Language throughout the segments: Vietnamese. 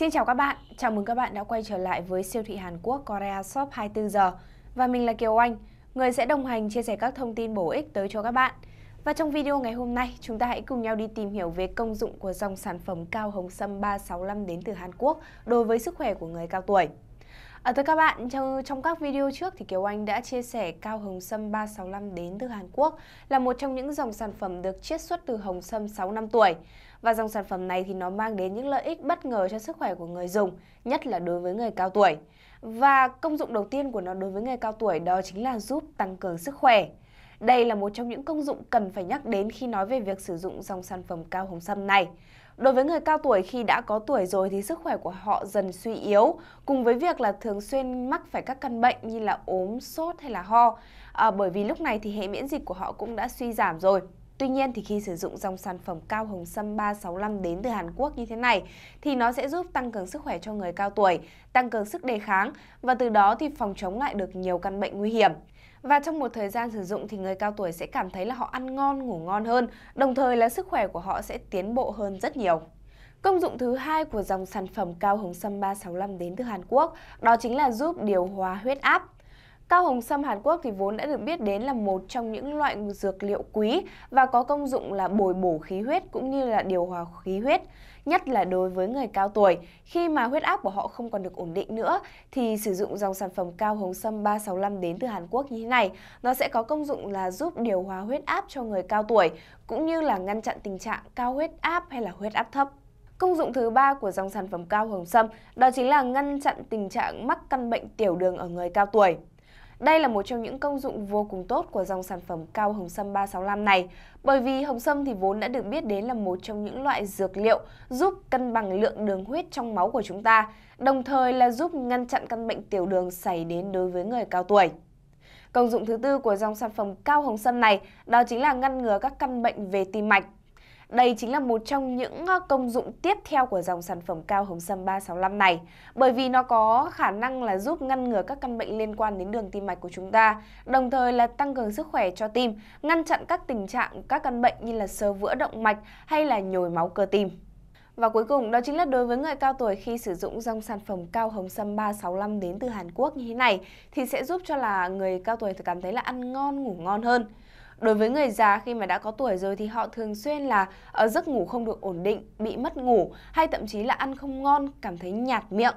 Xin chào các bạn, chào mừng các bạn đã quay trở lại với siêu thị Hàn Quốc Korea Shop 24 giờ và mình là Kiều Anh, người sẽ đồng hành chia sẻ các thông tin bổ ích tới cho các bạn. Và trong video ngày hôm nay, chúng ta hãy cùng nhau đi tìm hiểu về công dụng của dòng sản phẩm cao hồng sâm 365 đến từ Hàn Quốc đối với sức khỏe của người cao tuổi. À, thưa các bạn, trong các video trước thì Kiều Anh đã chia sẻ cao hồng sâm 365 đến từ Hàn Quốc là một trong những dòng sản phẩm được chiết xuất từ hồng sâm 6 năm tuổi. Và dòng sản phẩm này thì nó mang đến những lợi ích bất ngờ cho sức khỏe của người dùng, nhất là đối với người cao tuổi. Và công dụng đầu tiên của nó đối với người cao tuổi đó chính là giúp tăng cường sức khỏe. Đây là một trong những công dụng cần phải nhắc đến khi nói về việc sử dụng dòng sản phẩm cao hồng sâm này. Đối với người cao tuổi khi đã có tuổi rồi thì sức khỏe của họ dần suy yếu, cùng với việc là thường xuyên mắc phải các căn bệnh như là ốm, sốt hay là ho. À, bởi vì lúc này thì hệ miễn dịch của họ cũng đã suy giảm rồi. Tuy nhiên thì khi sử dụng dòng sản phẩm cao hồng sâm 365 đến từ Hàn Quốc như thế này thì nó sẽ giúp tăng cường sức khỏe cho người cao tuổi, tăng cường sức đề kháng và từ đó thì phòng chống lại được nhiều căn bệnh nguy hiểm. Và trong một thời gian sử dụng thì người cao tuổi sẽ cảm thấy là họ ăn ngon, ngủ ngon hơn, đồng thời là sức khỏe của họ sẽ tiến bộ hơn rất nhiều. Công dụng thứ hai của dòng sản phẩm cao hồng sâm 365 đến từ Hàn Quốc đó chính là giúp điều hòa huyết áp. Cao hồng sâm Hàn Quốc thì vốn đã được biết đến là một trong những loại dược liệu quý và có công dụng là bồi bổ khí huyết cũng như là điều hòa khí huyết, nhất là đối với người cao tuổi. Khi mà huyết áp của họ không còn được ổn định nữa thì sử dụng dòng sản phẩm cao hồng sâm 365 đến từ Hàn Quốc như thế này, nó sẽ có công dụng là giúp điều hòa huyết áp cho người cao tuổi cũng như là ngăn chặn tình trạng cao huyết áp hay là huyết áp thấp. Công dụng thứ ba của dòng sản phẩm cao hồng sâm đó chính là ngăn chặn tình trạng mắc căn bệnh tiểu đường ở người cao tuổi. Đây là một trong những công dụng vô cùng tốt của dòng sản phẩm cao hồng sâm 365 này, bởi vì hồng sâm thì vốn đã được biết đến là một trong những loại dược liệu giúp cân bằng lượng đường huyết trong máu của chúng ta, đồng thời là giúp ngăn chặn căn bệnh tiểu đường xảy đến đối với người cao tuổi. Công dụng thứ tư của dòng sản phẩm cao hồng sâm này đó chính là ngăn ngừa các căn bệnh về tim mạch. Đây chính là một trong những ờ, công dụng tiếp theo của dòng sản phẩm cao hồng sâm 365 này, bởi vì nó có khả năng là giúp ngăn ngừa các căn bệnh liên quan đến đường tim mạch của chúng ta, đồng thời là tăng cường sức khỏe cho tim, ngăn chặn các tình trạng các căn bệnh như là sơ vữa động mạch hay là nhồi máu cơ tim. Và cuối cùng đó chính là đối với người cao tuổi khi sử dụng dòng sản phẩm cao hồng sâm 365 đến từ Hàn Quốc như thế này thì sẽ giúp cho là người cao tuổi cảm thấy là ăn ngon, ngủ ngon hơn. Đối với người già khi mà đã có tuổi rồi thì họ thường xuyên là ở ờ, giấc ngủ không được ổn định, bị mất ngủ hay thậm chí là ăn không ngon, cảm thấy nhạt miệng.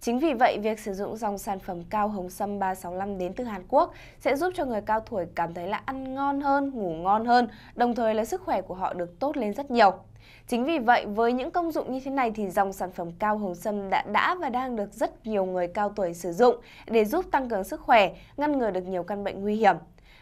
Chính vì vậy, việc sử dụng dòng sản phẩm cao hồng sâm 365 đến từ Hàn Quốc sẽ giúp cho người cao tuổi cảm thấy là ăn ngon hơn, ngủ ngon hơn, đồng thời là sức khỏe của họ được tốt lên rất nhiều. Chính vì vậy, với những công dụng như thế này thì dòng sản phẩm cao hồng sâm đã đã và đang được rất nhiều người cao tuổi sử dụng để giúp tăng cường sức khỏe, ngăn ngừa được nhiều căn bệnh nguy hiểm.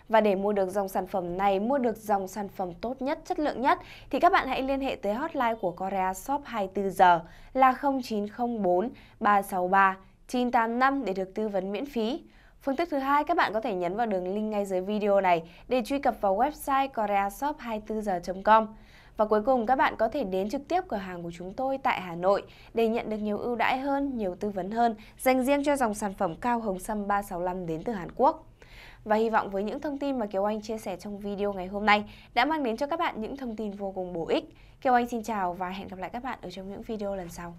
Và để mua được dòng sản phẩm này, mua được dòng sản phẩm tốt nhất, chất lượng nhất thì các bạn hãy liên hệ tới hotline của Korea Shop 24 giờ là 0904 363 985 để được tư vấn miễn phí. Phương thức thứ hai, các bạn có thể nhấn vào đường link ngay dưới video này để truy cập vào website koreashop24giờ.com. Và cuối cùng các bạn có thể đến trực tiếp cửa hàng của chúng tôi tại Hà Nội để nhận được nhiều ưu đãi hơn, nhiều tư vấn hơn dành riêng cho dòng sản phẩm cao hồng sâm 365 đến từ Hàn Quốc. Và hy vọng với những thông tin mà Kiều Anh chia sẻ trong video ngày hôm nay đã mang đến cho các bạn những thông tin vô cùng bổ ích. Kiều Anh xin chào và hẹn gặp lại các bạn ở trong những video lần sau.